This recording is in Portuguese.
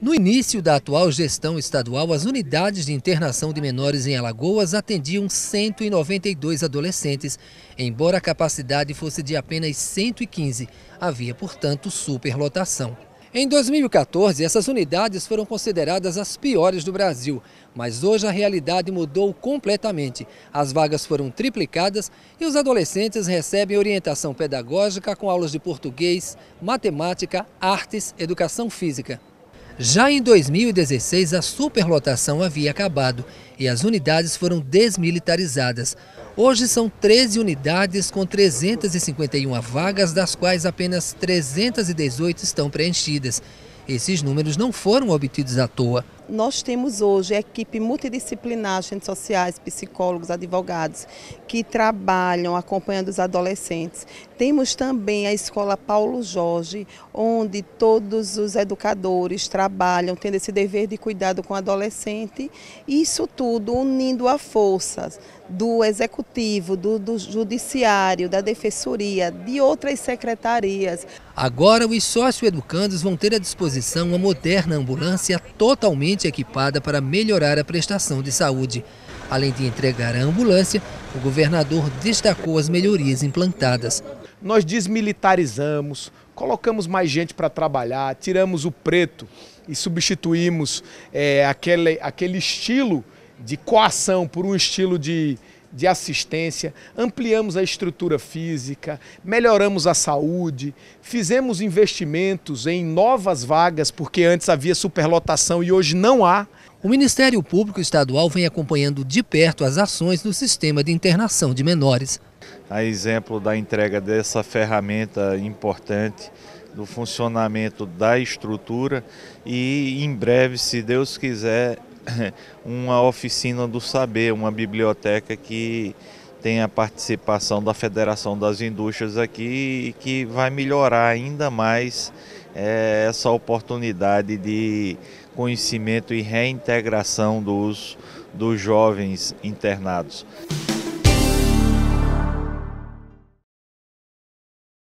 No início da atual gestão estadual, as unidades de internação de menores em Alagoas atendiam 192 adolescentes. Embora a capacidade fosse de apenas 115, havia, portanto, superlotação. Em 2014, essas unidades foram consideradas as piores do Brasil, mas hoje a realidade mudou completamente. As vagas foram triplicadas e os adolescentes recebem orientação pedagógica com aulas de português, matemática, artes, educação física. Já em 2016, a superlotação havia acabado e as unidades foram desmilitarizadas. Hoje são 13 unidades com 351 vagas, das quais apenas 318 estão preenchidas. Esses números não foram obtidos à toa nós temos hoje a equipe multidisciplinar, agentes sociais, psicólogos, advogados, que trabalham acompanhando os adolescentes. Temos também a Escola Paulo Jorge, onde todos os educadores trabalham, tendo esse dever de cuidado com o adolescente. Isso tudo unindo a forças do executivo, do, do judiciário, da defensoria, de outras secretarias. Agora os sócio-educandos vão ter à disposição uma moderna ambulância totalmente equipada para melhorar a prestação de saúde. Além de entregar a ambulância, o governador destacou as melhorias implantadas. Nós desmilitarizamos, colocamos mais gente para trabalhar, tiramos o preto e substituímos é, aquele, aquele estilo de coação por um estilo de de assistência, ampliamos a estrutura física, melhoramos a saúde, fizemos investimentos em novas vagas, porque antes havia superlotação e hoje não há. O Ministério Público Estadual vem acompanhando de perto as ações do sistema de internação de menores. A exemplo da entrega dessa ferramenta importante do funcionamento da estrutura e em breve, se Deus quiser, uma oficina do saber, uma biblioteca que tem a participação da Federação das Indústrias aqui e que vai melhorar ainda mais é, essa oportunidade de conhecimento e reintegração dos, dos jovens internados.